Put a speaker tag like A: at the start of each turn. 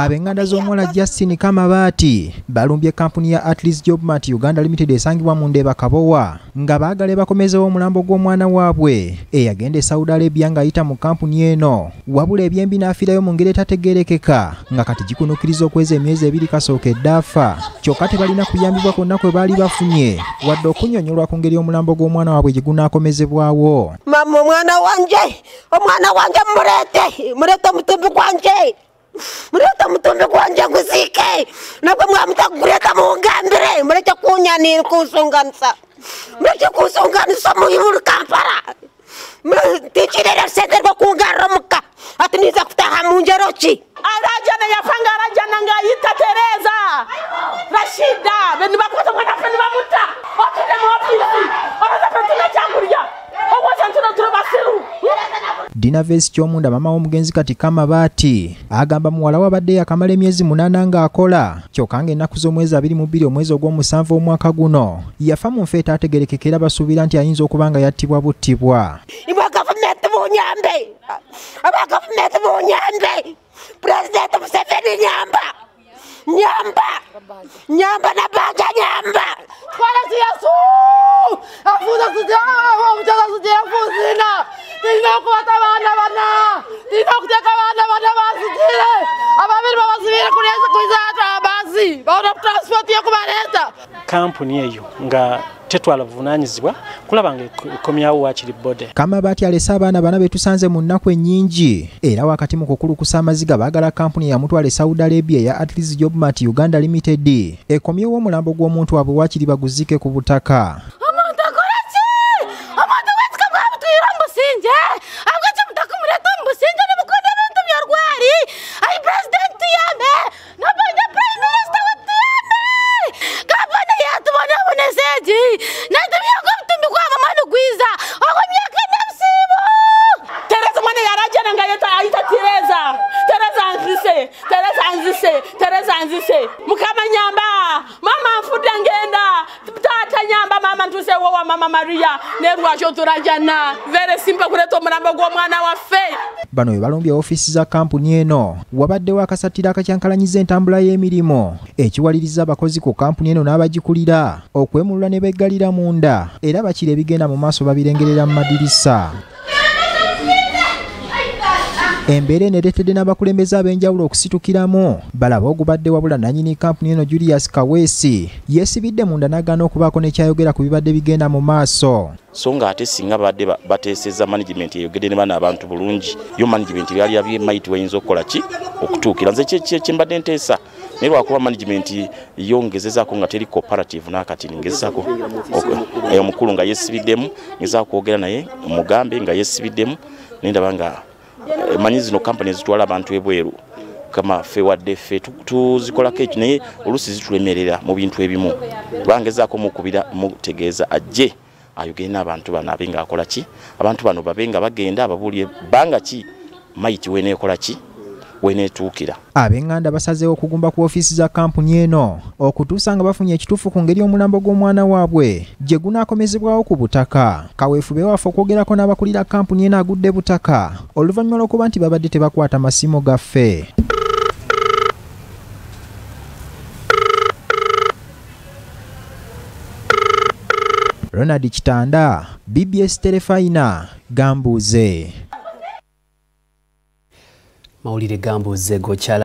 A: ab'enganda z'omuwala justin kama baati balumbye kampuni ya atlis jobmat uganda limited esangibwa mu ndeba kabowa nga baagala bakomezewo omulambo gw'omwana waabwe eyagenda e saudi arabia ng'ayita mu kampuni eno wabula ebyembi n'afiirayo mu ngeri etategeerekeka nga kati gikunukiriza okweza emyezi ebiri kasooka eddaafa kyokka tebalina kuyambibwa kwonna kwe baali bafunye wadde okunyonyolwa ku ngeri omulambo gw'omwana waabwe gye gunaakomezebwawo
B: mwana wanje omwana wanje murete murete omutumbi gwanje murete omutumbi gwanje gusike nabwe mwamuta kugureta mungambire mureke kunyanira kunsunganisa mureke kampara, muivulu kampala tichirere sente rwo kungaromuka atini zakta kutaha munjero araja ya, na yafanga na ngayita tereza rashida beni bakota mwana
A: dinavesi kyomunda mama w'omugenzi kati kama baati agamba muwala wabadde yakamala emyezi munana ng'akola kyokka ng'ennaku z'omwezi abiri mu bbiri omwezi ogw'omusanvu omwaka guno yafa mu nfa etaategerekeka era basuubira nti ayinza okuba nga yattibwa buttibwa
B: nyamba nyamba nyamba nabanga
C: kampuni eyo nga tetwala buvunaanyizibwa kulaba nga e- ekomyawo waakiri bode
A: kama baati alese abaana bana betusanze mu nnaku ennyingi era wakati mu kukulukusa amaziga baagala kampuni yamutwala esaudi arabia eya atlis jobmat uganda limited ekomyewo omulambo gw'omuntu waabwe waakiri baguzike ku butaka
B: sedi nadam yakom tumi kwava mani gwiza ako myaka namsivo tereza mwana yarajana nga yeta aita tereza tereza anzise tereza anzise tereza anzise mukama nyamba mama mfuta ngeni mama ntuse wowa mama maria nerwacho turajana vere
C: simba kureto mrambo gwo mwana wa fe
A: bano ebalombye ofisi za kampu nyeno wabadde wakasatira akachankalanyize entambula y'emirimo ekiwaliriza abakozi ku kampu nyeno n'abagikulira okwemulula ne beggalira munda era bakira ebigenda mu maaso babirengerera mu madirisa embeera enereetedde n'abakulembeze ab'enjawulo okusitukiramu balaba ogubadde wabula nannyini kampuni eno julius kaweesi yeesibidde munda nagaana okubaako nekyayogera ku bibadde bigenda mu maaso
C: so nga ate singa babadde bateeseza management eyogere ne bana abantu bulungi yo management byali yabye maiti wayinza okukola ki okutuukira nze kyembadde nteesa naye lwakuba management yongezezaako nga teri cooperative nakati ngezezako omukulu nga yeesibiddemu ngezaa kwogera naye mugambe nga yeesibiddemu nendaba nga emanyi zino kampani ezitwala abantu ebweru kama fe wadde fe tuzikolako ekyo naye oluusi zitulemerera mu bintu ebimu bangezaako mukubira mutegeeza ajje ayogere n'abantu bano abe ngaakola ki abantu bano babe nga bagenda ababuulire bbanga ki mayiti weeneekola ki wenetuukira
A: ab'enganda basazeewo okugumba ku ofiisi za kampuni eno okutuusa nga bafunye ekituufu ku ngeri omulambo gw'omwana waabwe gye gunaakomezebwawo ku butaka kaweefube waffe okwogerako n'abakulira kampuni eno agudde butaka oluvannyuma lw'okuba nti babadde tebakwata masimu gaffe ronald kitanda bbs terefayina gambuuze Maulide Gambo Zego Chala.